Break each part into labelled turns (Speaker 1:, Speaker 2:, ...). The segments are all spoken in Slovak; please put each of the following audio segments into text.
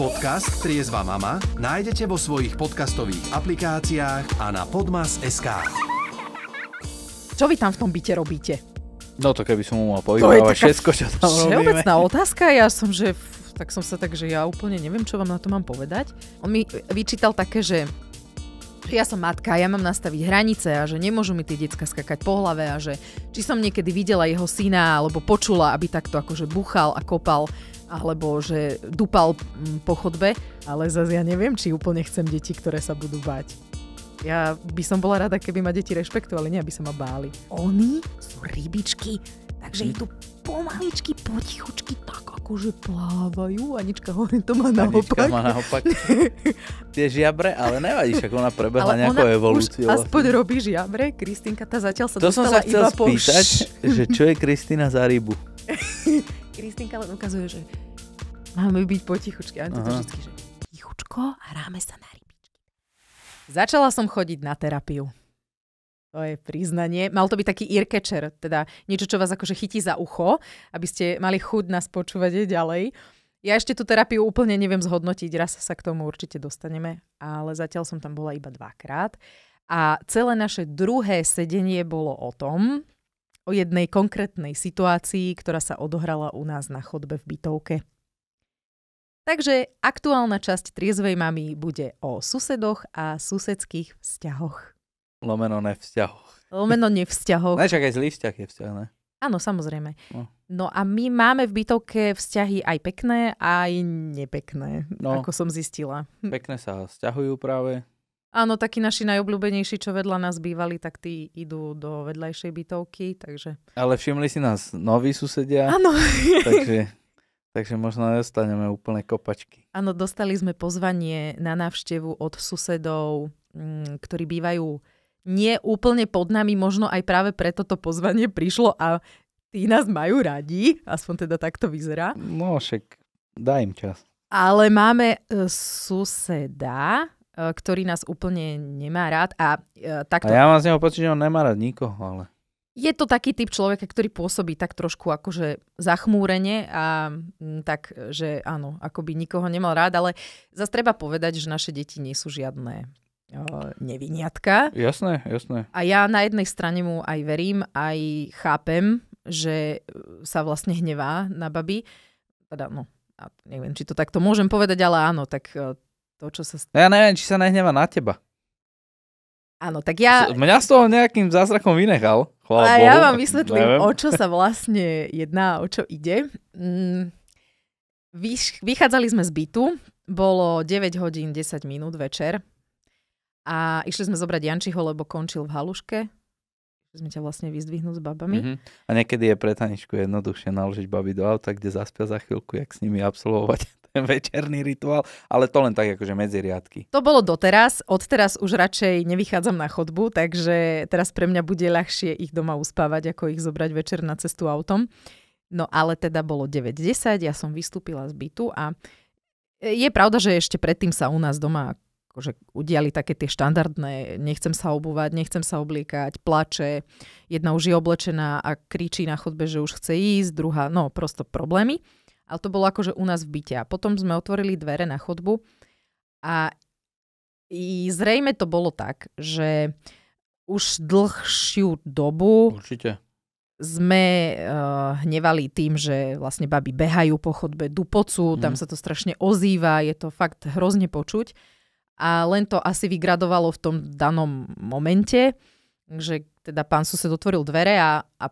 Speaker 1: Podcast Triezva mama nájdete vo svojich podcastových aplikáciách a na podmas.sk.
Speaker 2: Čo vy tam v tom byte robíte?
Speaker 1: No to keby som mu mal povedať všetko, čo tam robíme. Všeobecná
Speaker 2: otázka, ja som, že tak som sa tak, že ja úplne neviem, čo vám na to mám povedať. On mi vyčítal také, že ja som matka, ja mám nastaviť hranice a že nemôžu mi tie decka skakať po hlave a že či som niekedy videla jeho syna alebo počula, aby takto akože buchal a kopal alebo že dupal mm, po chodbe, ale zase ja neviem, či úplne chcem deti, ktoré sa budú bať. Ja by som bola rada, keby ma deti rešpektovali, nie aby sa ma báli. Oni sú rybičky, takže idú pomaličky, potichučky, tak akože plávajú. Anička hovorí, to má
Speaker 1: naopak. Anička má naopak tie žiabre, ale nevadí, ako ona prebehla nejakou evolúciou. Ale aspoň
Speaker 2: vlastne. robí žiabre, Kristinka, tá zatiaľ sa to dostala som sa chcel spýtať, po... že čo
Speaker 1: je Kristina za rybu?
Speaker 2: Kristinka len ukazuje, že máme byť potichučky. A to vždy, že tichučko a ráme sa na rybičky. Začala som chodiť na terapiu. To je priznanie. Mal to byť taký earcatcher, teda niečo, čo vás akože chytí za ucho, aby ste mali chud nás počúvať ďalej. Ja ešte tú terapiu úplne neviem zhodnotiť, raz sa k tomu určite dostaneme, ale zatiaľ som tam bola iba dvakrát. A celé naše druhé sedenie bolo o tom, o jednej konkrétnej situácii, ktorá sa odohrala u nás na chodbe v bytovke. Takže aktuálna časť Triezvej mamy bude o susedoch a susedských vzťahoch.
Speaker 1: Lomeno nevzťahoch. Lomeno
Speaker 2: nevzťahoch. Nečak
Speaker 1: aj zlý vzťah je vzťah, ne?
Speaker 2: Áno, samozrejme. No. no a my máme v bytovke vzťahy aj pekné, aj nepekné,
Speaker 1: no, ako som zistila. Hm. Pekné sa vzťahujú práve,
Speaker 2: Áno, takí naši najobľúbenejší, čo vedľa nás bývali, tak tí idú do vedľajšej bytovky, takže...
Speaker 1: Ale všimli si nás noví susedia. Áno. takže, takže možno nedostaneme úplne kopačky.
Speaker 2: Áno, dostali sme pozvanie na návštevu od susedov, m, mm, ktorí bývajú nie úplne pod nami, možno aj práve preto to pozvanie prišlo a tí nás majú radi, aspoň teda takto vyzerá.
Speaker 1: No však daj im čas.
Speaker 2: Ale máme e, suseda, Eh, ktorý nás úplne nemá rád. A, eh, takto... a ja mám
Speaker 1: z neho pocit, že on nemá rád nikoho, ale...
Speaker 2: Je to taký typ človeka, ktorý pôsobí tak trošku akože zachmúrene a mm, tak, že áno, ako by nikoho nemal rád, ale zase treba povedať, že naše deti nie sú žiadne eh, neviniatka.
Speaker 1: Jasné, jasné.
Speaker 2: A ja na jednej strane mu aj verím, aj chápem, že sa vlastne hnevá na baby. Teda, no, neviem, či to takto môžem povedať, ale áno, tak to, čo sa stalo.
Speaker 1: No ja neviem, či sa nehneva na teba.
Speaker 2: Áno, tak ja...
Speaker 1: Mňa z toho nejakým zázrakom vynechal. a Bohu. ja vám vysvetlím, neviem. o čo
Speaker 2: sa vlastne jedná, o čo ide. Mm, vychádzali sme z bytu, bolo 9 hodín 10 minút večer a išli sme zobrať Jančiho, lebo končil v haluške. sme ťa vlastne vyzdvihnúť s babami.
Speaker 1: Mm-hmm. A niekedy je pre Taničku jednoduchšie naložiť baby do auta, kde zaspia za chvíľku, jak s nimi absolvovať ten večerný rituál, ale to len tak akože medzi riadky.
Speaker 2: To bolo doteraz, odteraz už radšej nevychádzam na chodbu, takže teraz pre mňa bude ľahšie ich doma uspávať, ako ich zobrať večer na cestu autom. No ale teda bolo 9.10, ja som vystúpila z bytu a je pravda, že ešte predtým sa u nás doma akože udiali také tie štandardné, nechcem sa obúvať, nechcem sa obliekať, plače, jedna už je oblečená a kričí na chodbe, že už chce ísť, druhá, no prosto problémy. Ale to bolo akože u nás v byte. A potom sme otvorili dvere na chodbu a i zrejme to bolo tak, že už dlhšiu dobu Určite. sme uh, hnevali tým, že vlastne baby behajú po chodbe dupocu, mm. tam sa to strašne ozýva, je to fakt hrozne počuť. A len to asi vygradovalo v tom danom momente, že teda pán sused otvoril dvere a, a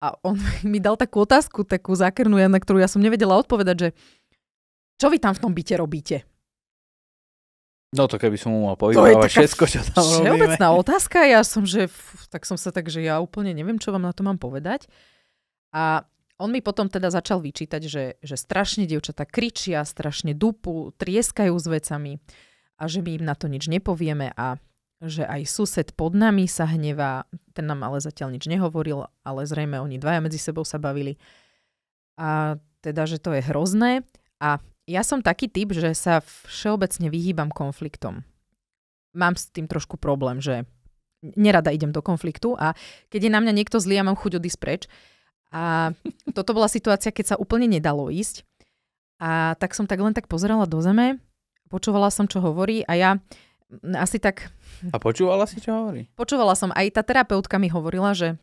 Speaker 2: a on mi dal takú otázku, takú zákernú, na ktorú ja som nevedela odpovedať, že čo vy tam v tom byte robíte?
Speaker 1: No to keby som mu mal povedať všetko, čo tam robíme. Všeobecná
Speaker 2: otázka, ja som, že tak som sa tak, že ja úplne neviem, čo vám na to mám povedať. A on mi potom teda začal vyčítať, že, že strašne dievčatá kričia, strašne dupu, trieskajú s vecami a že my im na to nič nepovieme a že aj sused pod nami sa hnevá, ten nám ale zatiaľ nič nehovoril, ale zrejme oni dvaja medzi sebou sa bavili. A teda, že to je hrozné. A ja som taký typ, že sa všeobecne vyhýbam konfliktom. Mám s tým trošku problém, že nerada idem do konfliktu a keď je na mňa niekto zlý, ja mám chuť odísť preč. A toto bola situácia, keď sa úplne nedalo ísť. A tak som tak len tak pozerala do zeme, počúvala som, čo hovorí a ja asi tak...
Speaker 1: A počúvala si, čo hovorí?
Speaker 2: Počúvala som. Aj tá terapeutka mi hovorila, že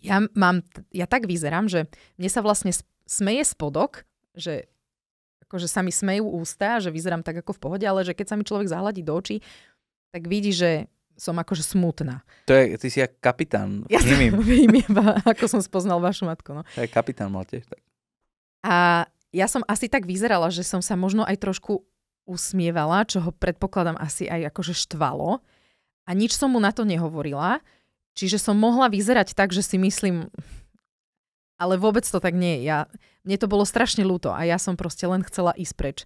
Speaker 2: ja, mám, ja tak vyzerám, že mne sa vlastne smeje spodok, že akože sa mi smejú ústa, že vyzerám tak ako v pohode, ale že keď sa mi človek zahľadí do očí, tak vidí, že som akože smutná.
Speaker 1: To je, ty si jak kapitán. Ja vnímim.
Speaker 2: vnímim, ako som spoznal vašu matku.
Speaker 1: No. To je kapitán mal tiež tak.
Speaker 2: A ja som asi tak vyzerala, že som sa možno aj trošku usmievala, čo ho predpokladám asi aj akože štvalo. A nič som mu na to nehovorila. Čiže som mohla vyzerať tak, že si myslím, ale vôbec to tak nie je. Ja, mne to bolo strašne ľúto a ja som proste len chcela ísť preč.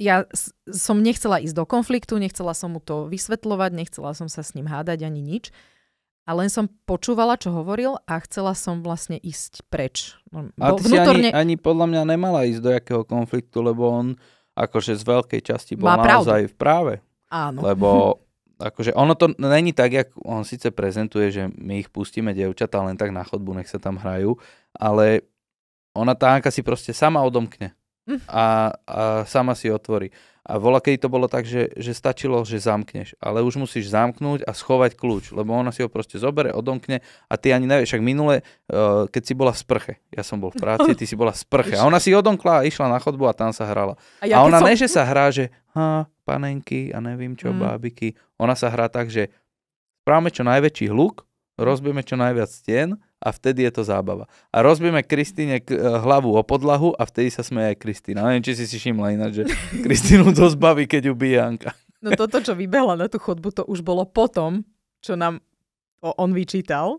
Speaker 2: Ja som nechcela ísť do konfliktu, nechcela som mu to vysvetľovať, nechcela som sa s ním hádať ani nič. A len som počúvala, čo hovoril a chcela som vlastne ísť preč. No, a ty vnútorne... si ani,
Speaker 1: ani podľa mňa nemala ísť do jakého konfliktu, lebo on akože z veľkej časti bol Má naozaj v práve. Áno. Lebo akože ono to není tak, jak on síce prezentuje, že my ich pustíme, dievčatá, len tak na chodbu, nech sa tam hrajú, ale ona tá Anka si proste sama odomkne a, a sama si otvorí. A vola, keď to bolo tak, že, že stačilo, že zamkneš, ale už musíš zamknúť a schovať kľúč, lebo ona si ho proste zobere, odomkne a ty ani nevieš, však minule, uh, keď si bola v sprche, ja som bol v práci, ty si bola v sprche a ona si odomkla a išla na chodbu a tam sa hrala. A, ja, a ona som... ne, že sa hrá, že ha, panenky a neviem čo, mm. bábiky, ona sa hrá tak, že správame čo najväčší hluk, rozbijeme čo najviac stien a vtedy je to zábava. A rozbíme Kristýne eh, hlavu o podlahu a vtedy sa smeje aj Kristýna. Neviem, či si si všimla ináč, že Kristinu to zbaví, keď ju Anka.
Speaker 2: No toto, čo vybehla na tú chodbu, to už bolo potom, čo nám on vyčítal.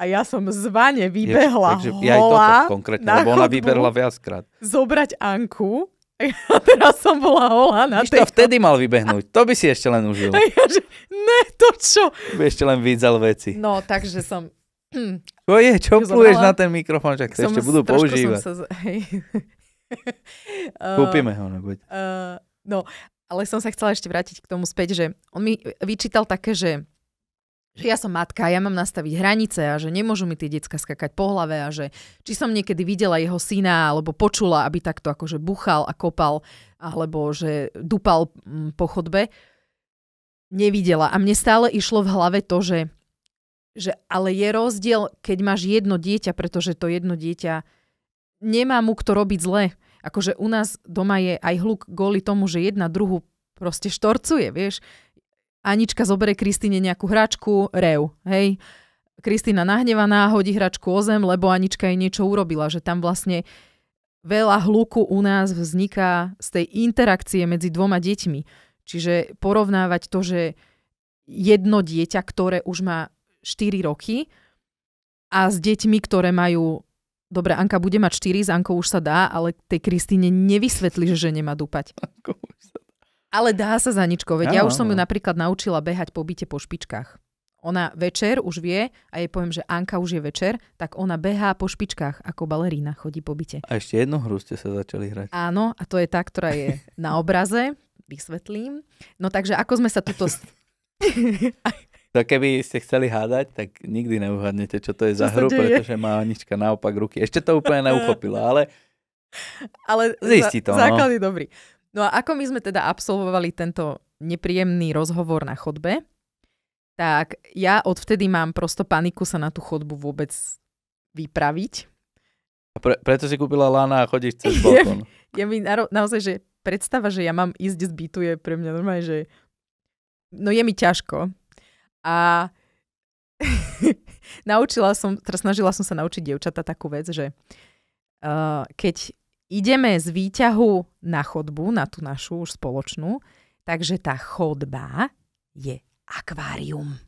Speaker 2: A ja som zvane vybehla Ježi, takže ja aj toto konkrétne, na lebo ona vyberla viackrát. Zobrať Anku ja
Speaker 1: teraz som bola hola na tej... to vtedy mal vybehnúť. To by si ešte len užil. A ja, že, ne, to čo? By ešte len vídzal veci.
Speaker 2: No, takže som
Speaker 1: Čo je? Čo pluješ na ten mikrofón, že chceš, ešte budú používať. Som
Speaker 2: sa, hej. Eh, Kúpime ho, no Uh, no, ale som sa chcela ešte vrátiť k tomu späť, že on mi vyčítal také, že že ja som matka, ja mám nastaviť hranice a že nemôžu mi tie decka skakať po hlave a že či som niekedy videla jeho syna alebo počula, aby takto akože buchal a kopal alebo že dupal mm, po chodbe. Nevidela. A mne stále išlo v hlave to, že že ale je rozdiel, keď máš jedno dieťa, pretože to jedno dieťa nemá mu kto robiť zle. Akože u nás doma je aj hluk kvôli tomu, že jedna druhu proste štorcuje, vieš. Anička zobere Kristine nejakú hračku, rev, hej. Kristina nahnevaná, hodí hračku o zem, lebo Anička jej niečo urobila, že tam vlastne veľa hluku u nás vzniká z tej interakcie medzi dvoma deťmi. Čiže porovnávať to, že jedno dieťa, ktoré už má 4 roky a s deťmi, ktoré majú... Dobre, Anka bude mať 4, s Ankou už sa dá, ale tej Kristine nevysvetli, že nemá dúpať. Ale dá sa za ničko, veď ja, ja už som ju napríklad naučila behať po byte po špičkách. Ona večer už vie a jej poviem, že Anka už je večer, tak ona behá po špičkách ako balerína, chodí po byte.
Speaker 1: A ešte jednu hru ste sa začali hrať.
Speaker 2: Áno, a to je tá, ktorá je na obraze, vysvetlím. No takže ako sme sa tuto...
Speaker 1: To keby ste chceli hádať, tak nikdy neuhadnete, čo to je za hru, hru, pretože má Anička naopak ruky. Ešte to úplne neuchopila, ale, ale zistí to. Zá, no. základ je
Speaker 2: no. dobrý. No a ako my sme teda absolvovali tento nepríjemný rozhovor na chodbe, tak ja odvtedy mám prosto paniku sa na tú chodbu vôbec vypraviť.
Speaker 1: A pre, preto si kúpila lana a chodíš cez balkón.
Speaker 2: ja, je mi na, naozaj, že predstava, že ja mám ísť z bytu je pre mňa normálne, že no je mi ťažko. A naučila som, teraz snažila som sa naučiť dievčata takú vec, že uh, keď ideme z výťahu na chodbu, na tú našu už spoločnú, takže tá chodba je akvárium.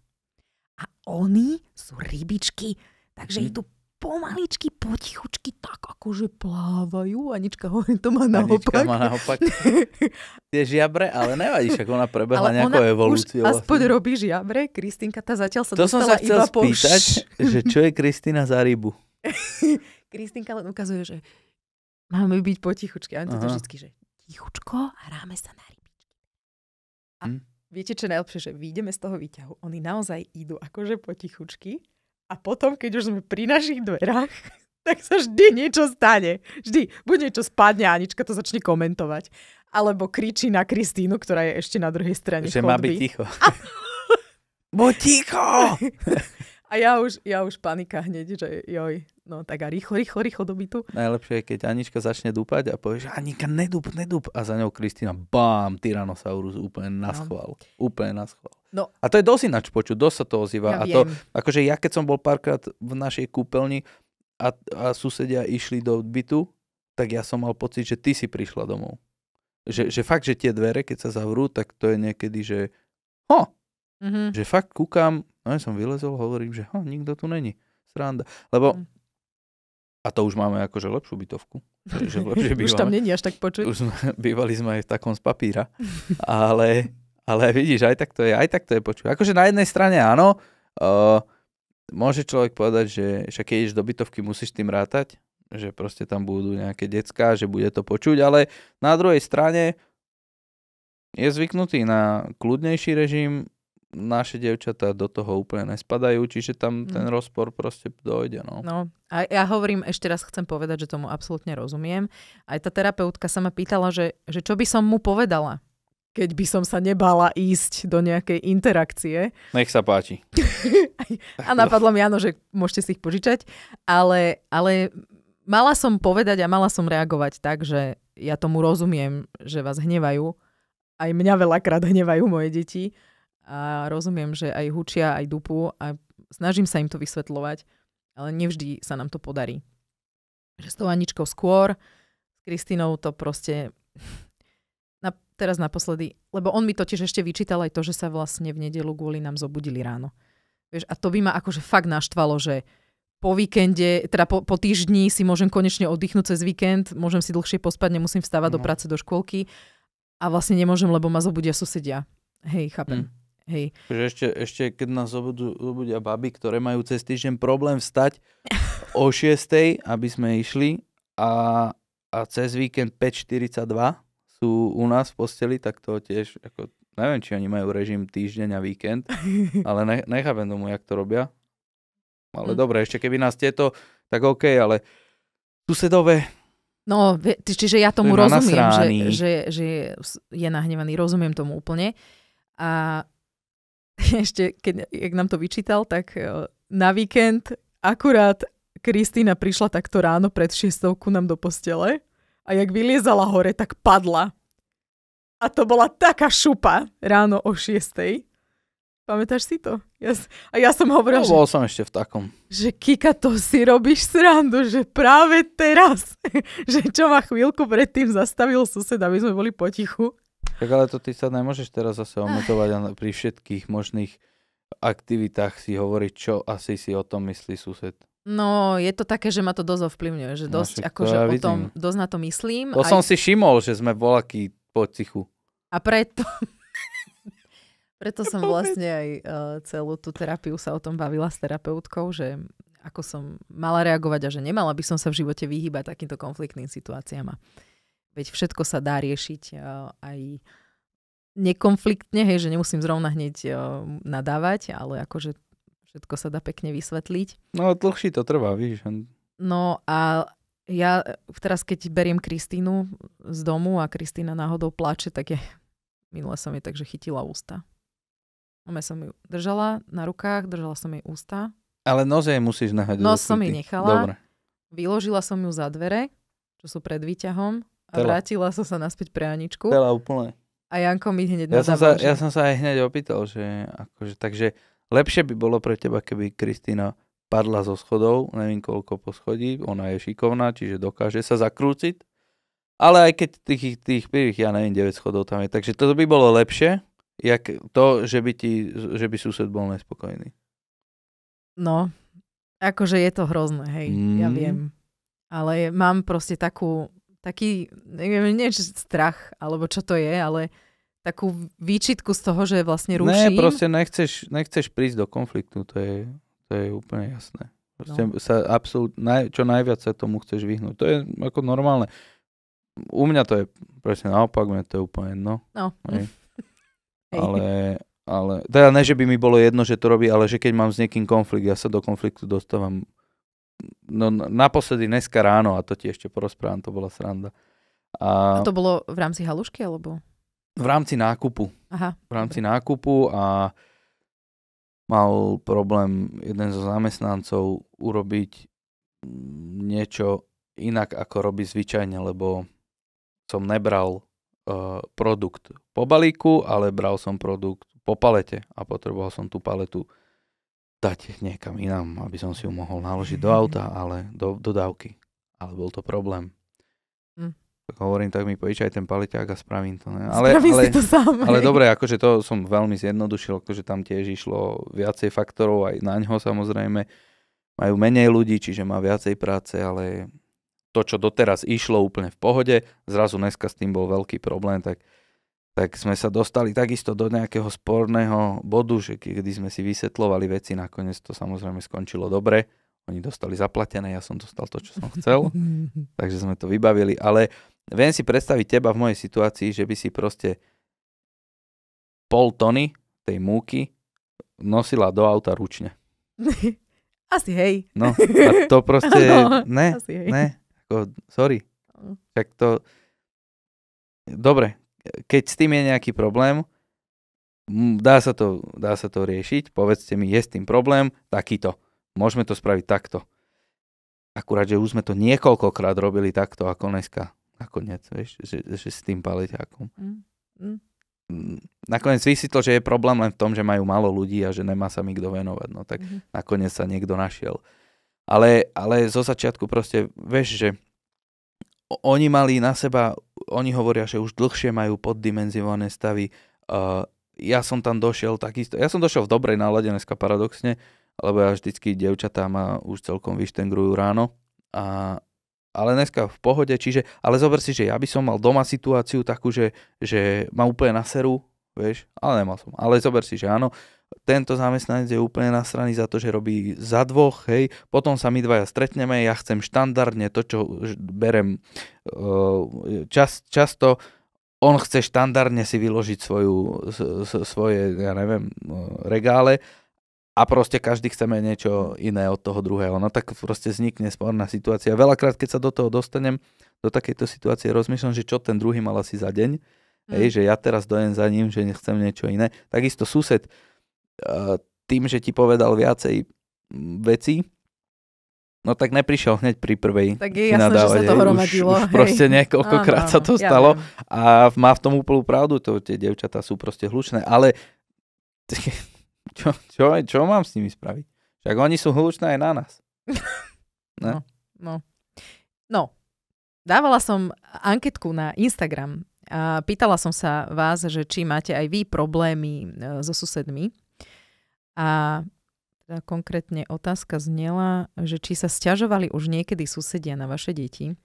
Speaker 2: A oni sú rybičky, takže mm. idú pomaličky, potichučky, tak akože plávajú. Anička hovorí, to má naopak. Anička má
Speaker 1: naopak tie žiabre, ale nevadí, však ona prebehla ale nejakou evolúciou. Už aspoň
Speaker 2: vlastne. robí žiabre, Kristinka tá zatiaľ sa to dostala som sa chcel iba spýtať, po... že čo
Speaker 1: je Kristina za rybu?
Speaker 2: Kristinka len ukazuje, že máme byť potichučky. A to vždy, že tichučko a hráme sa na rybičky. A hm? viete, čo najlepšie, že vyjdeme z toho výťahu. Oni naozaj idú akože potichučky a potom, keď už sme pri našich dverách, tak sa vždy niečo stane. Vždy. Buď niečo spadne a Anička to začne komentovať. Alebo kričí na Kristínu, ktorá je ešte na druhej strane Že chodby. má byť ticho.
Speaker 1: A... Buď
Speaker 2: ticho! A ja už, ja už panika hneď, že joj, no tak a rýchlo, rýchlo, rýchlo do bytu.
Speaker 1: Najlepšie je, keď Anička začne dúpať a povie, že Anika, nedúp, nedúp A za ňou Kristina, bám, Tyrannosaurus úplne na no. schvál. No. Úplne na schvál. No. A to je dosť ináč počuť, dosť sa to ozýva. Ja a viem. to, akože ja keď som bol párkrát v našej kúpeľni a, a susedia išli do bytu, tak ja som mal pocit, že ty si prišla domov. Že, že fakt, že tie dvere, keď sa zavrú, tak to je niekedy, že ho, mm-hmm. že fakt kúkam, No ja som vylezol, hovorím, že ho, nikto tu není. Sranda. Lebo mm. a to už máme akože lepšiu bytovku. Že lepšie už tam není až tak počuť. Už sme, bývali sme aj v takom z papíra. ale, ale vidíš, aj tak to je, aj tak to je počuť. Akože na jednej strane áno, uh, môže človek povedať, že však keď ideš do bytovky, musíš tým rátať, že proste tam budú nejaké decka, že bude to počuť, ale na druhej strane je zvyknutý na kľudnejší režim, naše dievčatá do toho úplne nespadajú, čiže tam mm. ten rozpor proste dojde. No. no a
Speaker 2: ja hovorím, ešte raz chcem povedať, že tomu absolútne rozumiem. Aj tá terapeutka sa ma pýtala, že, že čo by som mu povedala, keď by som sa nebala ísť do nejakej interakcie.
Speaker 1: Nech sa páči.
Speaker 2: a napadlo mi áno, že môžete si ich požičať, ale, ale mala som povedať a mala som reagovať tak, že ja tomu rozumiem, že vás hnevajú. Aj mňa veľakrát hnevajú moje deti a rozumiem, že aj hučia, aj dupu a snažím sa im to vysvetľovať, ale nevždy sa nám to podarí. Že s tou Aničkou skôr, s Kristinou to proste na, teraz naposledy, lebo on mi totiž ešte vyčítal aj to, že sa vlastne v nedelu kvôli nám zobudili ráno. Vieš, a to by ma akože fakt naštvalo, že po víkende, teda po, po týždni si môžem konečne oddychnúť cez víkend, môžem si dlhšie pospať, nemusím vstávať no. do práce, do škôlky a vlastne nemôžem, lebo ma zobudia susedia. Hej, chápem. Mm. Hej.
Speaker 1: Že ešte, ešte keď nás zobudú, zobudia baby, ktoré majú cez týždeň problém vstať o 6, aby sme išli a, a cez víkend 5.42 sú u nás v posteli, tak to tiež, ako, neviem, či oni majú režim týždeň a víkend, ale ne, nechápem tomu, jak to robia. Ale mm. dobre, ešte keby nás tieto, tak OK, ale susedové,
Speaker 2: No, čiže ja tomu rozumiem, že, že, že je nahnevaný, rozumiem tomu úplne. A ešte keď jak nám to vyčítal, tak e, na víkend akurát Kristýna prišla takto ráno pred šiestovku nám do postele a jak vyliezala hore, tak padla. A to bola taká šupa ráno o šiestej. Pamätáš si to? Ja, a ja som hovorila, no, že... Bol som ešte v takom. Že Kika, to si robíš srandu, že práve teraz, že čo ma chvíľku predtým zastavil sused, aby sme boli potichu.
Speaker 1: Tak ale to ty sa nemôžeš teraz zase omotovať a pri všetkých možných aktivitách si hovoriť, čo asi si o tom myslí sused.
Speaker 2: No, je to také, že ma to dosť ovplyvňuje, že no, dosť, no, akože ja o tom, dosť na to myslím. To aj... som si
Speaker 1: všimol, že sme volakí pocichu.
Speaker 2: A preto... preto som vlastne aj uh, celú tú terapiu sa o tom bavila s terapeutkou, že ako som mala reagovať a že nemala by som sa v živote vyhýbať takýmto konfliktným situáciám. Veď všetko sa dá riešiť eh, aj nekonfliktne, hej, že nemusím zrovna hneď eh, nadávať, ale akože všetko sa dá pekne vysvetliť.
Speaker 1: No dlhší to trvá, víš.
Speaker 2: No a ja eh, teraz, keď beriem Kristínu z domu a Kristína náhodou plače, tak je, minule som jej takže chytila ústa. Ome no, som ju držala na rukách, držala som jej ústa.
Speaker 1: Ale noze jej musíš nahať. No som jej nechala. Dobre.
Speaker 2: Vyložila som ju za dvere, čo sú pred výťahom a Tela. vrátila som sa naspäť pre Aničku. Tela úplne. A Janko mi hneď ja som, sa, že... ja som
Speaker 1: sa aj hneď opýtal, že akože, takže lepšie by bolo pre teba, keby Kristýna padla zo schodov, neviem koľko poschodí, ona je šikovná, čiže dokáže sa zakrúciť, ale aj keď tých, tých prvých, ja neviem, 9 schodov tam je, takže to by bolo lepšie, jak to, že by, ti, že by sused bol nespokojný.
Speaker 2: No, akože je to hrozné, hej, mm. ja viem. Ale mám proste takú taký, neviem, nie že strach, alebo čo to je, ale takú výčitku z toho, že vlastne ruším. Ne, proste
Speaker 1: nechceš, nechceš prísť do konfliktu, to je, to je úplne jasné. Proste no. sa absolút, naj, čo najviac sa tomu chceš vyhnúť. To je ako normálne. U mňa to je presne naopak, mňa to je úplne jedno. No. Hej. Ale, ale, teda ne, že by mi bolo jedno, že to robí, ale že keď mám s niekým konflikt, ja sa do konfliktu dostávam no, naposledy dneska ráno, a to ti ešte porozprávam, to bola sranda. A, a to
Speaker 2: bolo v rámci halušky, alebo?
Speaker 1: V rámci nákupu. Aha. V rámci dobre. nákupu a mal problém jeden zo zamestnancov urobiť mm, niečo inak, ako robí zvyčajne, lebo som nebral uh, produkt po balíku, ale bral som produkt po palete a potreboval som tú paletu dať niekam inám, aby som si ju mohol naložiť do auta, ale do dodávky. Ale bol to problém. Mm. Tak hovorím, tak mi požičaj ten paliťák a spravím to. Ne? Ale, spravím ale, si to sám. Ale hej. dobre, akože to som veľmi zjednodušil, akože tam tiež išlo viacej faktorov, aj na ňo samozrejme. Majú menej ľudí, čiže má viacej práce, ale to, čo doteraz išlo úplne v pohode, zrazu dneska s tým bol veľký problém, tak tak sme sa dostali takisto do nejakého sporného bodu, že kedy sme si vysvetlovali veci, nakoniec to samozrejme skončilo dobre. Oni dostali zaplatené, ja som dostal to, čo som chcel, takže sme to vybavili. Ale viem si predstaviť teba v mojej situácii, že by si proste pol tony tej múky nosila do auta ručne.
Speaker 2: Asi hej. No, a to proste, no, ne, asi hej. ne,
Speaker 1: ako, sorry. Tak no. to, dobre, keď s tým je nejaký problém, dá sa to, dá sa to riešiť, povedzte mi, je s tým problém, takýto. Môžeme to spraviť takto. Akurát, že už sme to niekoľkokrát robili takto ako dneska. Nakoniec, vieš, že, že s tým paliťákom. Mm. Mm. mm nakoniec vysvetlo, že je problém len v tom, že majú malo ľudí a že nemá sa mi kto venovať. No tak mm-hmm. nakoniec sa niekto našiel. Ale, ale zo začiatku proste, vieš, že oni mali na seba oni hovoria, že už dlhšie majú poddimenzované stavy. Uh, ja som tam došiel takisto, ja som došiel v dobrej nálade dneska paradoxne, lebo ja vždycky devčatá ma už celkom vyštengrujú ráno. A, ale dneska v pohode, čiže, ale zober si, že ja by som mal doma situáciu takú, že, že ma úplne naserú, vieš, ale nemal som. Ale zober si, že áno, tento zamestnanec je úplne strany za to, že robí za dvoch, hej, potom sa my dvaja stretneme, ja chcem štandardne to, čo berem eh, čas, často, on chce štandardne si vyložiť svoju, svoje, ja neviem, eh, regále a proste každý chceme niečo iné od toho druhého. No tak proste vznikne sporná situácia. Veľakrát, keď sa do toho dostanem, do takejto situácie rozmýšľam, že čo ten druhý mal asi za deň, mm. hej, že ja teraz dojem za ním, že nechcem niečo iné. Takisto sused, Eh, tým, že ti povedal viacej veci, No tak neprišiel hneď pri prvej. Tak je jasné, že sa to hromadilo. Už, už proste niekoľkokrát sa to stalo ja a má v tom úplnú pravdu, to tie devčatá sú proste hlučné, ale čo, čo, čo mám s nimi spraviť? Však oni sú hlučné aj na nás. Ne? No,
Speaker 2: no. no, dávala som anketku na Instagram a pýtala som sa vás, že či máte aj vy problémy eh, so susedmi a teda konkrétne otázka znela, že či sa stiažovali už niekedy susedia na vaše deti.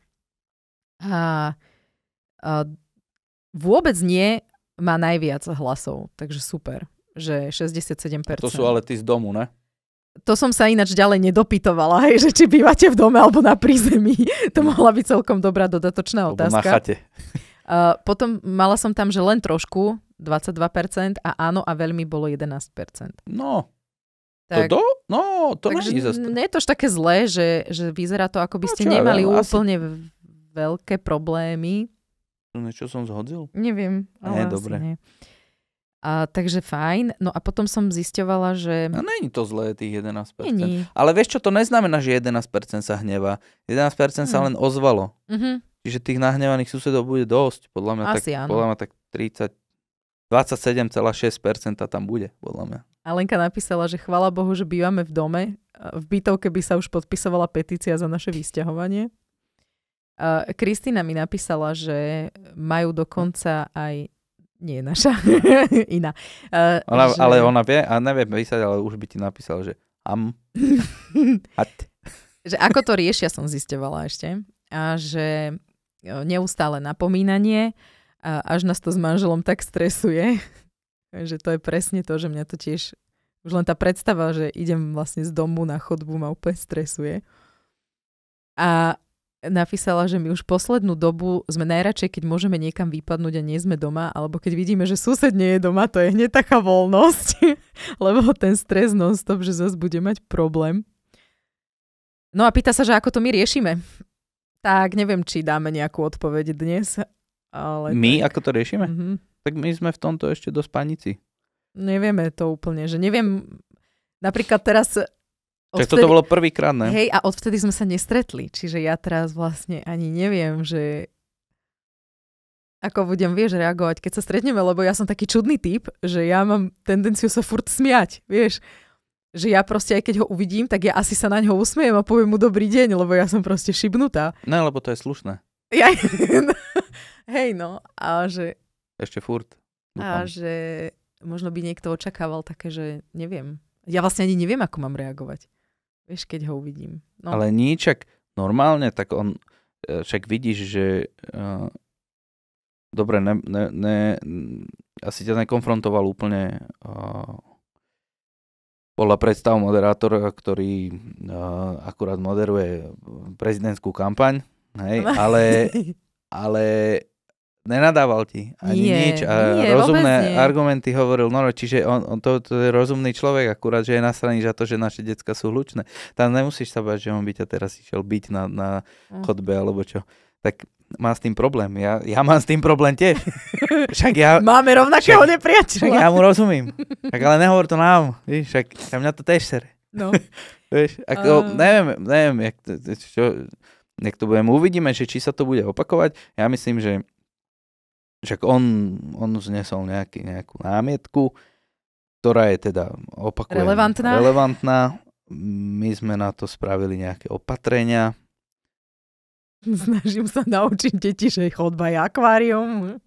Speaker 2: A, a vôbec nie má najviac hlasov, takže super, že 67%.
Speaker 1: To sú ale tí z domu, ne?
Speaker 2: To som sa ináč ďalej nedopytovala, hej, že či bývate v dome alebo na prízemí. To mohla byť celkom dobrá dodatočná otázka. na chate. Uh, potom mala som tam, že len trošku, 22% a áno a veľmi bolo 11%.
Speaker 1: No, tak, to do? No, to takže nie, zase.
Speaker 2: Nie je to až také zlé, že, že vyzerá to, ako by no ste no, nemali ja viem, úplne asi... veľké problémy.
Speaker 1: No, niečo som zhodil? Neviem, ale nie, dobre. nie.
Speaker 2: A, takže fajn. No a potom som zisťovala, že...
Speaker 1: No není to zlé tých 11%. nie. Ale vieš čo, to neznamená, že 11% sa hnevá. 11% mm. sa hm. len ozvalo. Mm-hmm. Čiže tých nahnevaných susedov bude dosť. Podľa mňa Asi tak, Podľa mňa tak 30, 27,6% tam bude, podľa mňa.
Speaker 2: Alenka napísala, že chvala Bohu, že bývame v dome. V bytovke by sa už podpisovala petícia za naše vysťahovanie. Kristýna mi napísala, že majú dokonca aj... Nie naša, iná. Uh, ona, že... Ale ona
Speaker 1: vie, a nevie písať, ale už by ti napísala, že am.
Speaker 2: že ako to riešia, som zistevala ešte. A že e, neustále napomínanie, a až nás to s manželom tak stresuje, že to je presne to, že mňa to tiež už len tá predstava, že idem vlastne z domu na chodbu ma úplne stresuje. A napísala, že my už poslednú dobu sme najradšej, keď môžeme niekam vypadnúť a nie sme doma, alebo keď vidíme, že sused nie je doma, to je hneď taká voľnosť, lebo ten stres non-stop, že zase bude mať problém. No a pýta sa, že ako to my riešime. Tak neviem, či dáme nejakú odpoveď dnes, ale my, tak...
Speaker 1: ako to riešime? Mm-hmm. Tak my sme v tomto ešte do spanici.
Speaker 2: Nevieme to úplne, že neviem, napríklad teraz... Odvtedy, tak toto bolo prvýkrát, ne? Hej, a odvtedy sme sa nestretli, čiže ja teraz vlastne ani neviem, že ako budem, vieš, reagovať, keď sa stretneme, lebo ja som taký čudný typ, že ja mám tendenciu sa furt smiať, vieš. Že ja proste, aj keď ho uvidím, tak ja asi sa na ňo usmiem a poviem mu dobrý deň, lebo ja som
Speaker 1: proste šibnutá. Ne, lebo to je slušné. Ja,
Speaker 2: Hej, no. A že... Ešte furt. Dúfam. A že možno by niekto očakával také, že neviem. Ja vlastne ani neviem, ako mám reagovať. Vieš, keď ho uvidím. No. Ale
Speaker 1: ničak normálne, tak on e, však vidíš, že uh, dobre, ne, ne, ne, asi ťa nekonfrontoval úplne uh, podľa predstav moderátora, ktorý uh, akurát moderuje prezidentskú kampaň, hej, no. ale ale nenadával ti ani nie, nič a nie, rozumné nie. argumenty hovoril Noro, no, čiže on, on to, to je rozumný človek, akurát, že je strane za to, že naše decka sú hlučné. Tam nemusíš sa bať, že on by ťa teraz išiel byť na, na hm. chodbe alebo čo. Tak má s tým problém. Ja, ja mám s tým problém tiež. však ja, Máme rovnakého nepriateľa. Však ja mu rozumím. Tak ale nehovor to nám. Víš, však ja mňa to tež sere. No. Vieš, ako, uh... neviem, neviem, jak to, čo, nech to budeme. Uvidíme, že či sa to bude opakovať. Ja myslím, že však on, on znesol nejaký, nejakú námietku, ktorá je teda opakujem, relevantná. relevantná. My sme na to spravili nejaké opatrenia.
Speaker 2: Snažím sa naučiť deti, že chodba je akvárium. Mm,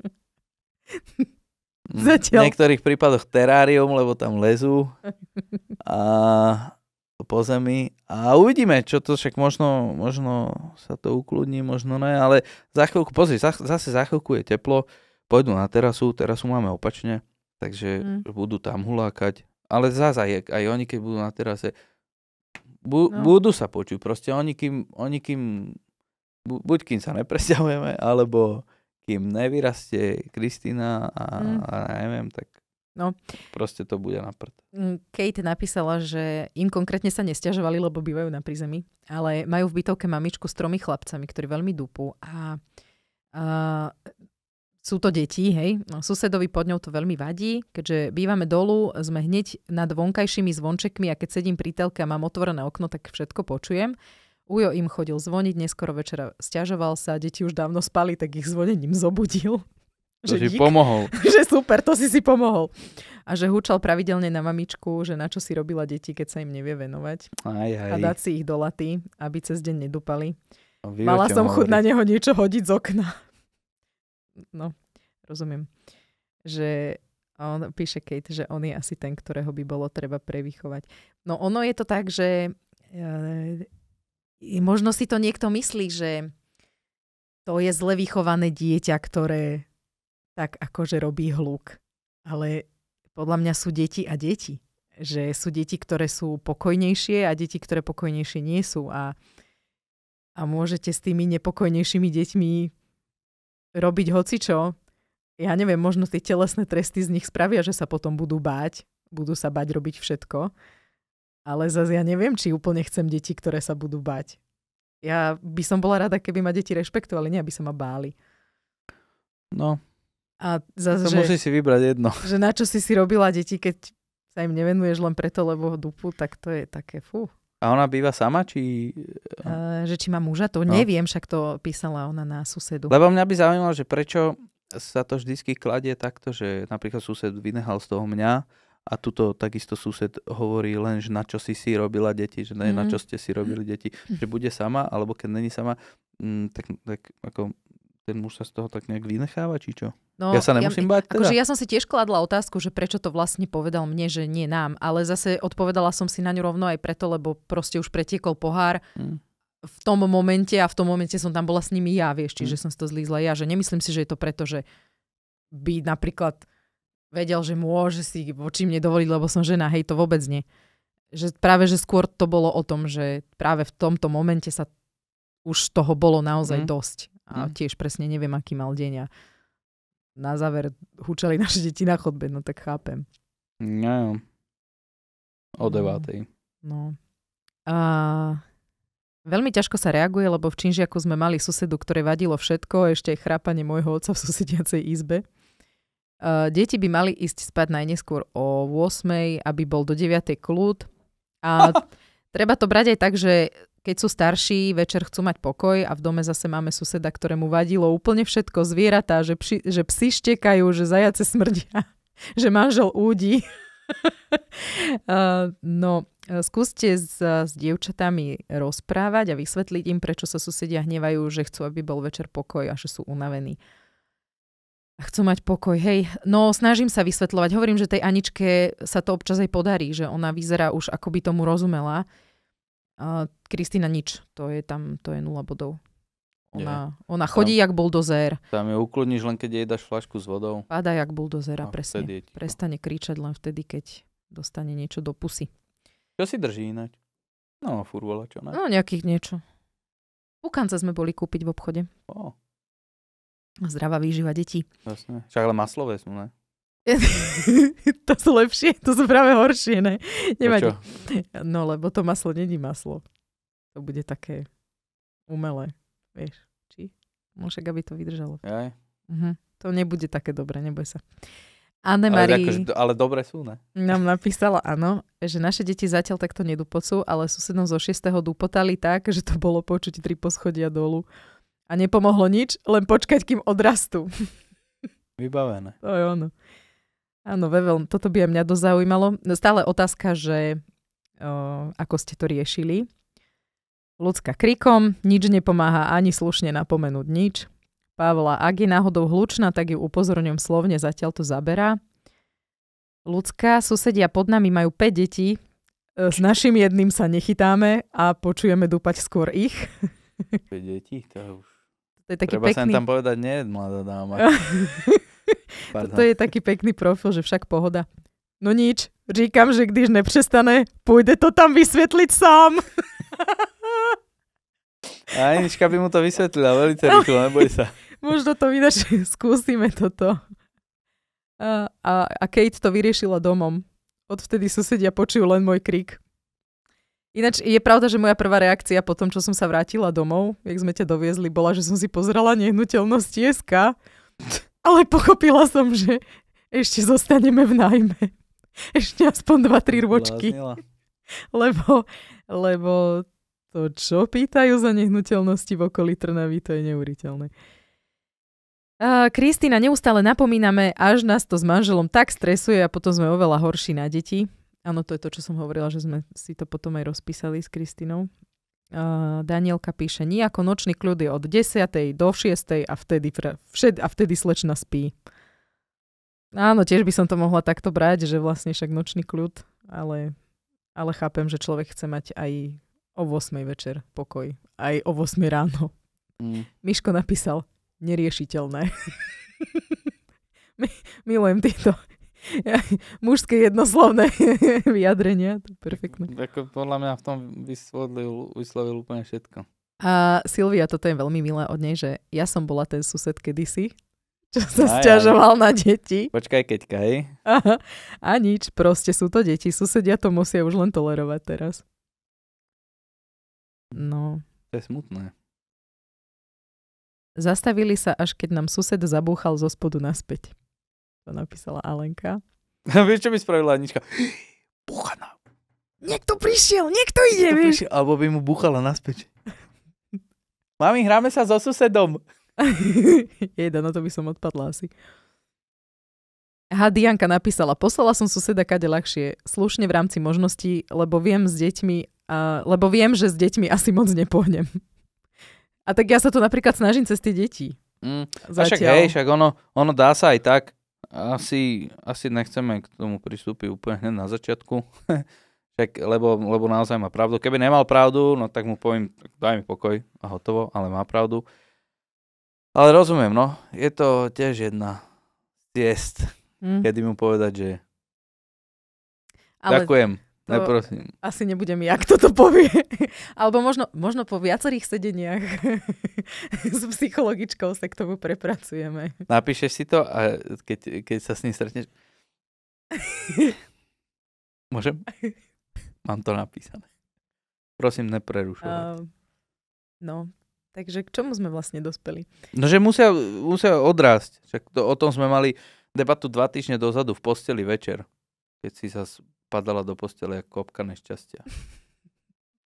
Speaker 1: Zatiaľ. V niektorých prípadoch terárium, lebo tam lezú. A po zemi a uvidíme, čo to však možno, možno sa to ukludní, možno ne, ale za chvíľku, pozri, zase za chvíľku je teplo, pôjdu na terasu, terasu máme opačne, takže mm. budú tam hulákať, ale zase aj, aj oni, keď budú na terase, bu, no. budú sa počuť, proste oni kým, oni kým, buď kým sa nepresťahujeme, alebo kým nevyrastie Kristina a, mm. a neviem, tak No. Proste to bude na prd.
Speaker 2: Mm, Kate napísala, že im konkrétne sa nestiažovali, lebo bývajú na prízemí, ale majú v bytovke mamičku s tromi chlapcami, ktorí veľmi dupú a, a sú to deti, hej. No, susedovi pod ňou to veľmi vadí, keďže bývame dolu, sme hneď nad vonkajšími zvončekmi a keď sedím pri telke a mám otvorené okno, tak všetko počujem. Ujo im chodil zvoniť, neskoro večera stiažoval sa, deti už dávno spali, tak ich zvonením zobudil. To že si dík, pomohol. Že super, to si si pomohol. A že húčal pravidelne na mamičku, že na čo si robila deti, keď sa im nevie venovať. Aj, aj. A dať si ich do laty, aby cez deň nedupali. No, Mala som no, chuť na neho niečo hodiť z okna. No, rozumiem. Že on píše Kate, že on je asi ten, ktorého by bolo treba prevychovať. No ono je to tak, že e, možno si to niekto myslí, že to je zle vychované dieťa, ktoré tak akože robí hluk. Ale podľa mňa sú deti a deti. Že sú deti, ktoré sú pokojnejšie a deti, ktoré pokojnejšie nie sú. A, a môžete s tými nepokojnejšími deťmi robiť hocičo. Ja neviem, možno tie telesné tresty z nich spravia, že sa potom budú báť. Budú sa bať robiť všetko. Ale zase ja neviem, či úplne chcem deti, ktoré sa budú bať. Ja by som bola rada, keby ma deti rešpektovali, nie aby sa ma báli. No, a zase, to že, musí si vybrať jedno. Že na čo si si robila deti, keď sa im nevenuješ len preto, lebo ho dupu, tak to je také fú.
Speaker 1: A ona býva sama, či... Uh, že či má muža,
Speaker 2: to no. neviem, však to písala ona na susedu. Lebo
Speaker 1: mňa by zaujímalo, že prečo sa to vždycky kladie takto, že napríklad sused vynehal z toho mňa a tuto takisto sused hovorí len, že na čo si si robila deti, že ne, mm na mhm. čo ste si robili deti, že bude sama, alebo keď není sama, m, mm, tak, tak ako ten muž sa z toho tak nejak vynecháva, či čo? No, ja sa nemusím ja, bať. teda. Akože ja
Speaker 2: som si tiež kladla otázku, že prečo to vlastne povedal mne, že nie nám. Ale zase odpovedala som si na ňu rovno aj preto, lebo proste už pretiekol pohár. Hmm v tom momente a v tom momente som tam bola s nimi ja, vieš, čiže hmm. som si to zlízla ja, že nemyslím si, že je to preto, že by napríklad vedel, že môže si voči mne dovoliť, lebo som žena, hej, to vôbec nie. Že práve, že skôr to bolo o tom, že práve v tomto momente sa už toho bolo naozaj mm. dosť a mm. tiež presne neviem, aký mal deň. A na záver hučali naše deti na chodbe, no tak chápem.
Speaker 1: No, o no. devátej.
Speaker 2: No. A veľmi ťažko sa reaguje, lebo v Činžiaku sme mali susedu, ktoré vadilo všetko, ešte aj chrápanie môjho otca v susediacej izbe. Uh, deti by mali ísť spať najneskôr o 8, aby bol do 9 kľud. A treba to brať aj tak, že keď sú starší, večer chcú mať pokoj a v dome zase máme suseda, ktorému vadilo úplne všetko, zvieratá, že, psi, že psi štekajú, že zajace smrdia, že manžel údi. no, skúste s, s dievčatami rozprávať a vysvetliť im, prečo sa susedia hnevajú, že chcú, aby bol večer pokoj a že sú unavení. A chcú mať pokoj, hej. No, snažím sa vysvetľovať. Hovorím, že tej Aničke sa to občas aj podarí, že ona vyzerá už, ako by tomu rozumela. Kristina Kristýna nič, to je tam, to je nula bodov. Ona, ona chodí tam, jak buldozer.
Speaker 1: Tam je ukludníš len, keď jej dáš flašku s vodou. Páda jak buldozera, no, presne.
Speaker 2: Prestane kričať len vtedy, keď dostane niečo do pusy.
Speaker 1: Čo si drží inač? No, furbola, čo ne? No,
Speaker 2: nejakých niečo. Pukance sme boli kúpiť v obchode. Oh. Zdravá výživa detí.
Speaker 1: Jasne. Však ale maslové sú, ne?
Speaker 2: to sú lepšie, to sú práve horšie, ne? Nevadí. No, no, lebo to maslo není maslo. To bude také umelé, vieš. Či? Môžem, no, aby to vydržalo. Aj. Uh-huh. Mhm. To nebude také dobré, neboj sa. Anne Marie... Ale, akože, ale dobre sú, ne? Nám napísala, áno, že naše deti zatiaľ takto nedupocú, ale susedom zo 6. dupotali tak, že to bolo počuť tri poschodia dolu. A nepomohlo nič, len počkať, kým odrastú. Vybavené. To je ono. Áno, Vevel, Toto by aj mňa dosť zaujímalo. stále otázka, že o, ako ste to riešili. Ľudská krikom, nič nepomáha ani slušne napomenúť nič. Pavla, ak je náhodou hlučná, tak ju upozorňujem slovne, zatiaľ to zaberá. Ľudská, susedia pod nami majú 5 detí, e, s našim jedným sa nechytáme a počujeme dúpať skôr ich.
Speaker 1: 5 detí, to už... To je taký Treba pekný... tam povedať, nie, mladá dáma. To je
Speaker 2: taký pekný profil, že však pohoda. No nič, říkam, že když neprestane, pôjde to tam vysvetliť sám.
Speaker 1: A Anička by mu to vysvetlila veľmi rýchlo, neboj sa.
Speaker 2: Možno to vydaš, skúsime toto. A, a, a Kate to vyriešila domom. Odvtedy susedia počujú len môj krik. Ináč je pravda, že moja prvá reakcia po tom, čo som sa vrátila domov, jak sme ťa doviezli, bola, že som si pozrela nehnuteľnosť SK. Ale pochopila som, že ešte zostaneme v nájme, Ešte aspoň 2-3 ročky. Lebo, lebo to, čo pýtajú za nehnuteľnosti v okolí Trnavy, to je neuriteľné. Kristina, neustále napomíname, až nás to s manželom tak stresuje a potom sme oveľa horší na deti. Áno, to je to, čo som hovorila, že sme si to potom aj rozpísali s Kristinou. Eh, Danielka píše, nejako nočný kľud je od 10. do 6. a vtedy, všet, a vtedy slečna spí. Áno, tiež by som to mohla takto brať, že vlastne však nočný kľud, ale, ale chápem, že človek chce mať aj o 8. večer pokoj, aj o 8. ráno. Mm. Miško napísal, neriešiteľné. Milujem tieto, mužské jednoslovné vyjadrenia.
Speaker 1: To je perfektné. Ako podľa mňa v tom vyslovil, vyslovil úplne všetko.
Speaker 2: A Silvia, toto je veľmi milé od nej, že ja som bola ten sused kedysi, čo sa aj, stiažoval aj. na deti.
Speaker 1: Počkaj, keďka, hej?
Speaker 2: Aha. A nič, proste sú to deti. Susedia to musia už len tolerovať teraz.
Speaker 1: No. To je smutné.
Speaker 2: Zastavili sa, až keď nám sused zabúchal zo spodu naspäť.
Speaker 1: To napísala Alenka. vieš, čo by spravila Anička? Buchana. Niekto prišiel, niekto ide, niekto vieš. Prišiel, alebo by mu buchala naspäť. Mami, hráme sa so susedom. Jeda, no to by som odpadla asi.
Speaker 2: Aha, Dianka napísala, poslala som suseda kade ľahšie, slušne v rámci možností, lebo viem s deťmi, uh, lebo viem, že s deťmi asi moc nepohnem. A tak ja sa to napríklad snažím cez tie deti. Mm, a však hej,
Speaker 1: však ono, ono dá sa aj tak asi, asi nechceme k tomu pristúpiť úplne na začiatku, tak, lebo, lebo naozaj má pravdu. Keby nemal pravdu, no tak mu poviem, daj mi pokoj a hotovo, ale má pravdu. Ale rozumiem, no, je to tiež jedna ciest, mm. kedy mu povedať, že ale ďakujem, to neprosím.
Speaker 2: Asi nebudem ja, kto to povie. Alebo možno, možno po viacerých sedeniach. s psychologičkou sa k tomu prepracujeme.
Speaker 1: Napíšeš si to a keď, keď sa s ním stretneš... Môžem? Mám to napísané. Prosím, neprerušovať.
Speaker 2: Uh, no, takže k čomu sme vlastne dospeli?
Speaker 1: No, že musia, musia odrásť. Však to, o tom sme mali debatu dva týždne dozadu v posteli večer, keď si sa spadala do postele ako kopka nešťastia.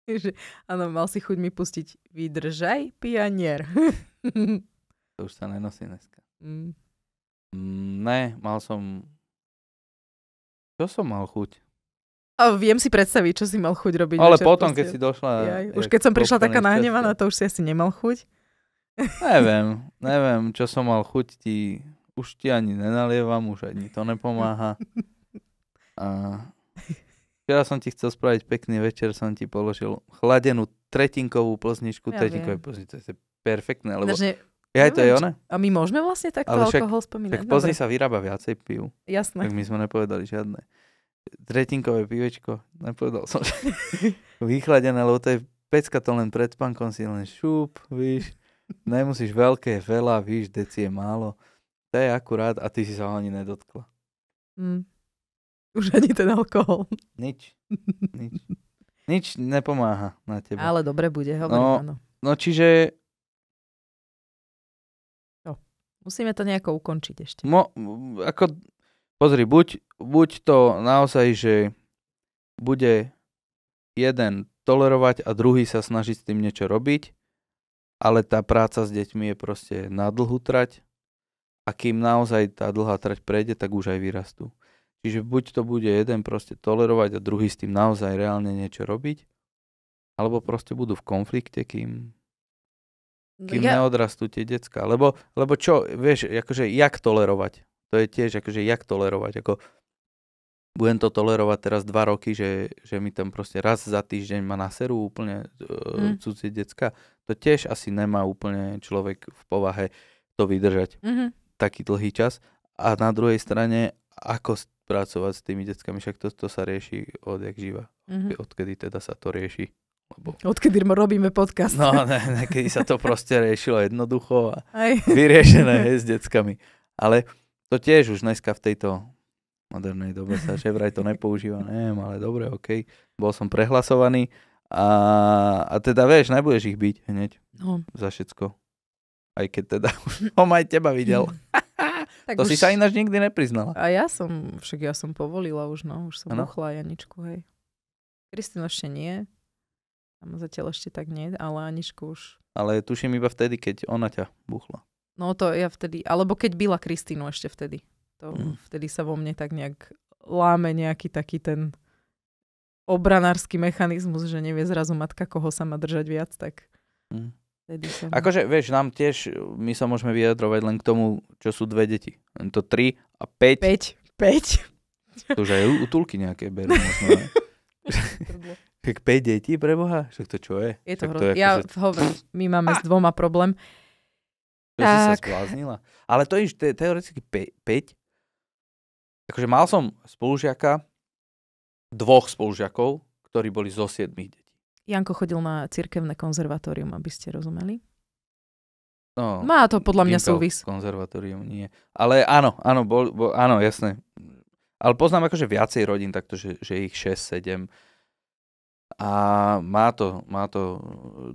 Speaker 2: že, áno, mal si chuť mi pustiť Vydržaj, pionier.
Speaker 1: to už sa nenosí dneska. Mm. Mm, ne, mal som... Čo som mal chuť?
Speaker 2: A viem si predstaviť, čo si mal chuť robiť. Ale večer, potom, keď si došla... Ja, už keď som prišla taká nahnevaná, to už si asi nemal
Speaker 1: chuť. neviem, neviem, čo som mal chuť ti... Už ti ani nenalievam, už ani to nepomáha. A včera som ti chcel spraviť pekný večer, som ti položil chladenú tretinkovú plzničku, ja tretinkové plzničky, to je perfektné, lebo... Takže ja aj to je ona?
Speaker 2: A my môžeme vlastne takto Ale však, alkohol spomínať? Tak pozri sa,
Speaker 1: vyrába viacej pivu. Jasné. Tak my sme nepovedali žiadne. Tretinkové pivečko, nepovedal som, že vychladené, lebo to je pecka to len pred spánkom si len šúp, víš. Nemusíš veľké, veľa, víš, deci je málo. To je akurát a ty si sa ani nedotkla. Mm. Už ani ten alkohol. Nič. Nič. Nič nepomáha na tebe. Ale dobre bude, hovorím, no, áno. No čiže...
Speaker 2: No, musíme to nejako ukončiť ešte.
Speaker 1: Mo, ako, pozri, buď, buď to naozaj, že bude jeden tolerovať a druhý sa snažiť s tým niečo robiť, ale tá práca s deťmi je proste na dlhú trať a kým naozaj tá dlhá trať prejde, tak už aj vyrastú. Čiže buď to bude jeden proste tolerovať a druhý s tým naozaj reálne niečo robiť, alebo proste budú v konflikte, kým, no kým ja... neodrastú tie decka. Lebo, lebo čo, vieš, akože jak tolerovať? To je tiež akože jak tolerovať. Ako, budem to tolerovať teraz dva roky, že, že mi tam proste raz za týždeň ma naserú úplne e, mm. cudzie decka. To tiež asi nemá úplne človek v povahe to vydržať mm-hmm. taký dlhý čas. A na druhej strane, ako pracovať s tými deckami, však to, to sa rieši odjak živa. Mm-hmm. Odkedy teda sa to rieši.
Speaker 2: Lebo... Odkedy robíme podcast. No, ne, ne, sa
Speaker 1: to proste riešilo jednoducho a Aj. vyriešené je, s deckami. Ale to tiež už dneska v tejto modernej dobe sa že vraj to nepoužíva, neviem, ale dobre, OK. Bol som prehlasovaný a, a teda vieš, nebudeš ich byť hneď no. za všetko. Aj keď teda už som aj teba videl. Tak to už... si sa ináč nikdy nepriznala. A
Speaker 2: ja som, však ja som povolila už, no, už som ano? buchla Janičku, hej. Kristina ešte nie, tam zatiaľ ešte tak nie, ale Aničku už.
Speaker 1: Ale tuším iba vtedy, keď ona ťa buchla.
Speaker 2: No to ja vtedy, alebo keď byla Kristýnu ešte vtedy. To, mm. Vtedy sa vo mne tak nejak láme nejaký taký ten obranársky mechanizmus, že nevie zrazu matka, koho sa má držať viac, tak mm. Vtedy
Speaker 1: som... Akože, vieš, nám tiež, my sa môžeme vyjadrovať len k tomu, čo sú dve deti. Len to 3 a 5. 5, 5. To už aj utulky nejaké berú možno, ne? Tak 5 detí preboha? Však to čo je? Je to je akože- Ja akože... hovorím,
Speaker 2: my máme ah! s dvoma problém. To si sa zbláznila.
Speaker 1: Ale to je te, teoreticky 5. Akože mal som spolužiaka, dvoch spolužiakov, ktorí boli zo siedmých
Speaker 2: Janko chodil na cirkevné konzervatórium, aby ste rozumeli.
Speaker 1: No, Má to podľa mňa súvis. Konzervatórium nie. Ale áno, áno, bol, bol, áno, jasné. Ale poznám akože viacej rodín takto, že, že ich 6-7. A má to, má to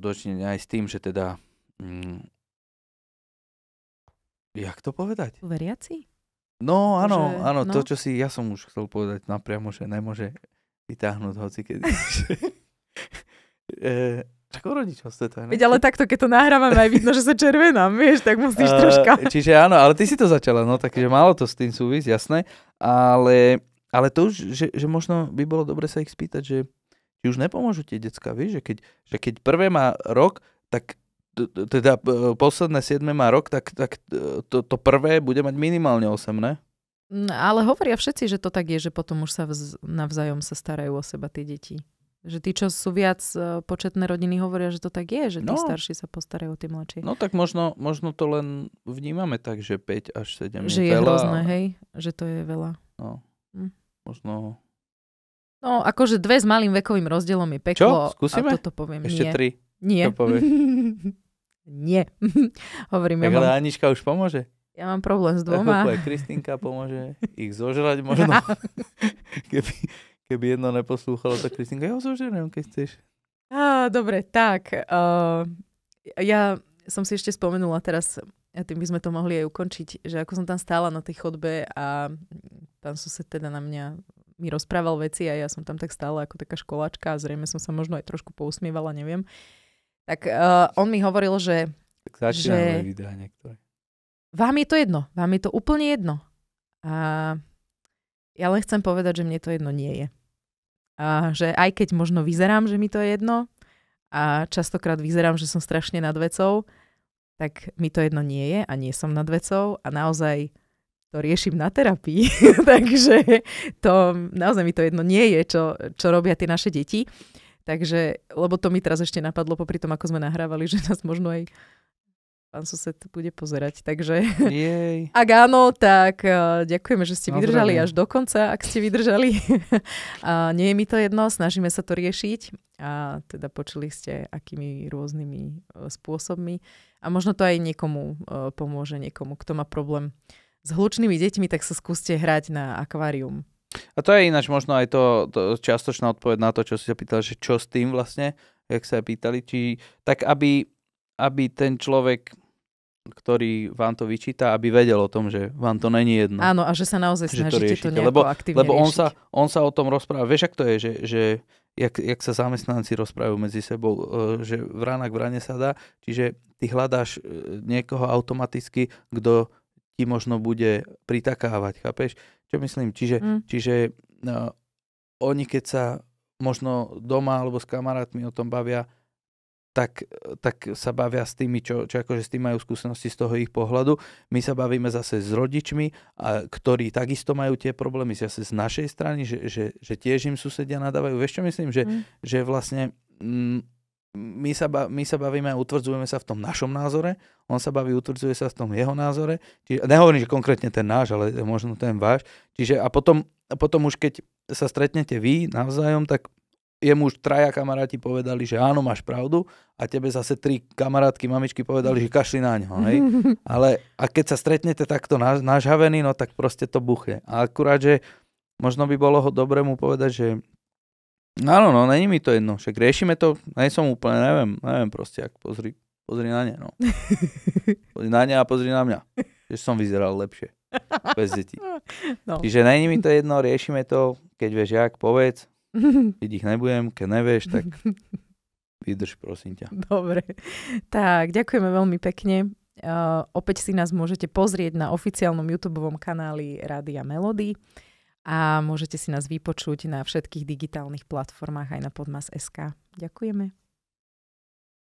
Speaker 1: dočinenia aj s tým, že teda... Mm, jak to povedať?
Speaker 2: Veriaci?
Speaker 1: No áno, že, áno, no? to čo si, ja som už chcel povedať napriamo, že nemôže vytáhnuť hoci kedy. E, však o rodičovstve to je. Veď ale
Speaker 2: takto, keď to nahrávame, aj vidno, že sa červenám, vieš, tak musíš uh, troška.
Speaker 1: Čiže áno, ale ty si to začala, no, takže málo to s tým súvis jasné. Ale, ale to už, že, že možno by bolo dobre sa ich spýtať, že či už nepomôžu tie decka, vieš, že keď, že keď prvé má rok, tak teda e, posledné 7 má rok, tak, tak e, to, to prvé bude mať minimálne 8, ne?
Speaker 2: No, ale hovoria všetci, že to tak je, že potom už sa vz, navzájom sa starajú o seba tie deti. Že tí, čo sú viac e, početné rodiny, hovoria, že to tak je, že tí no, starší sa postarajú o tí mladší. No
Speaker 1: tak možno, možno to len vnímame tak, že 5 až 7 že je, je veľa. hrozné, hej?
Speaker 2: Že to je veľa.
Speaker 1: No, hm. možno...
Speaker 2: No, akože dve s malým vekovým rozdielom je peklo. Čo? Skúsime? A toto poviem. Ešte Nie. tri. Nie. To Nie. Hovorím, tak ja ale mám...
Speaker 1: Anička už pomôže? Ja mám problém s dvoma. Chopuje, Kristinka pomôže ich zožrať možno. keby, keby jedna neposlúchala, tak Kristýnka, ja ho zoženiem, keď chceš.
Speaker 2: Á, dobre, tak. Uh, ja som si ešte spomenula teraz, a tým by sme to mohli aj ukončiť, že ako som tam stála na tej chodbe a tam som sa teda na mňa mi rozprával veci a ja som tam tak stála ako taká školačka a zrejme som sa možno aj trošku pousmievala, neviem. Tak uh, on mi hovoril, že... Tak začíname že...
Speaker 1: videá niektoré.
Speaker 2: Vám je to jedno, vám je to úplne jedno. A ja len chcem povedať, že mne to jedno nie je. A že aj keď možno vyzerám, že mi to je jedno a častokrát vyzerám, že som strašne nad vecou, tak mi to jedno nie je a nie som nad vecou a naozaj to riešim na terapii, takže to naozaj mi to jedno nie je, čo, čo robia tie naše deti. Takže, lebo to mi teraz ešte napadlo popri tom, ako sme nahrávali, že nás možno aj pán sused bude pozerať. Takže Jej. ak áno, tak eh, ďakujeme, že ste no, vydržali Dobre, až do konca, ak ste vydržali. a nie je mi to jedno, snažíme sa to riešiť. A teda počuli ste, akými rôznymi eh, spôsobmi. A možno to aj niekomu eh, pomôže, niekomu, kto má problém s hlučnými deťmi, tak sa skúste hrať na akvárium.
Speaker 1: A to je ináč možno aj to, to čiastočná odpoveď na to, čo si sa pýtal, že čo s tým vlastne, jak sa pýtali, či tak aby, aby ten človek ktorý vám to vyčíta, aby vedel o tom, že vám to není jedno. Áno,
Speaker 2: a že sa naozaj snažíte to, riešite, to nejako lebo, aktívne Lebo on sa,
Speaker 1: on sa o tom rozpráva. Vieš, ak to je, že, že jak, jak sa zamestnanci rozprávajú medzi sebou, e, že ránach v ráne sa dá, čiže ty hľadáš e, niekoho automaticky, kto ti možno bude pritakávať, chápeš? Čo myslím? Čiže, mm. čiže no, oni keď sa možno doma alebo s kamarátmi o tom bavia, tak, tak sa bavia s tými, čo, čo akože s tým majú skúsenosti z toho ich pohľadu. My sa bavíme zase s rodičmi, a, ktorí takisto majú tie problémy zase z našej strany, že, že, že tiež im susedia nadávajú. Vieš čo myslím? Že, mm. že vlastne mm, my sa, ba- my sa bavíme a utvrdzujeme sa v tom našom názore, on sa baví, utvrdzuje sa v tom jeho názore. Čiže, nehovorím, že konkrétne ten náš, ale možno ten váš. Čiže a potom, a potom už keď sa stretnete vy navzájom, tak jemu už traja kamaráti povedali, že áno, máš pravdu a tebe zase tri kamarátky, mamičky povedali, že kašli na ňo. Hej? Ale a keď sa stretnete takto nažavený, no tak proste to buchne. A akurát, že možno by bolo ho dobre mu povedať, že áno, no, není mi to jedno, však riešime to, nej som úplne, neviem, neviem proste, ak pozri, pozri na ne, no. Pozri na ne a pozri na mňa, že som vyzeral lepšie. Bez detí.
Speaker 2: No. Čiže není mi
Speaker 1: to jedno, riešime to, keď vieš, jak, povedz, Keď ich nebudem, keď nevieš, tak vydrž, prosím ťa.
Speaker 2: Dobre. Tak, ďakujeme veľmi pekne. Uh, opäť si nás môžete pozrieť na oficiálnom YouTube kanáli Rádia Melody a môžete si nás vypočuť na všetkých digitálnych platformách aj na podmas.sk. Ďakujeme.